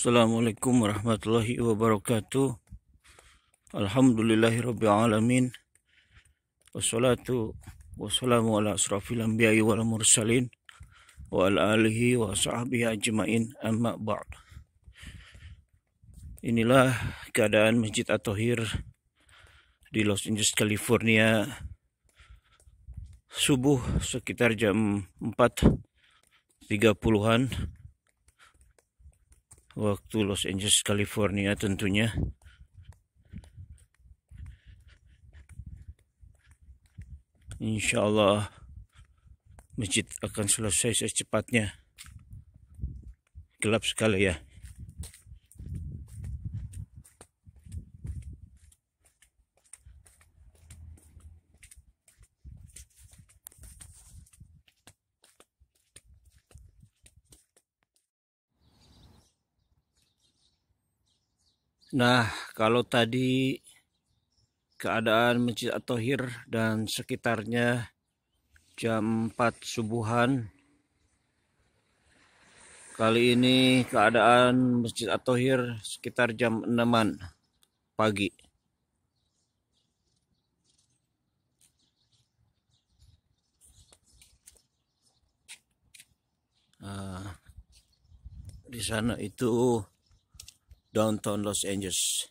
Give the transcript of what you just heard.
Assalamualaikum warahmatullahi wabarakatuh. Alhamdulillahirabbil alamin. Wassalatu wassalamu ala asrafil anbiya'i wal mursalin wa ala alihi wa sahbihi ajmain amma ba'd. Inilah keadaan Masjid At-Tahir di Los Angeles, California. Subuh sekitar jam 4.30-an waktu Los Angeles, California tentunya. Insya Allah masjid akan selesai secepatnya. Gelap sekali ya. Nah, kalau tadi keadaan Masjid At-Tohir dan sekitarnya jam 4 subuhan. Kali ini keadaan Masjid At-Tohir sekitar jam 6 pagi. Nah, di sana itu downtown Los Angeles.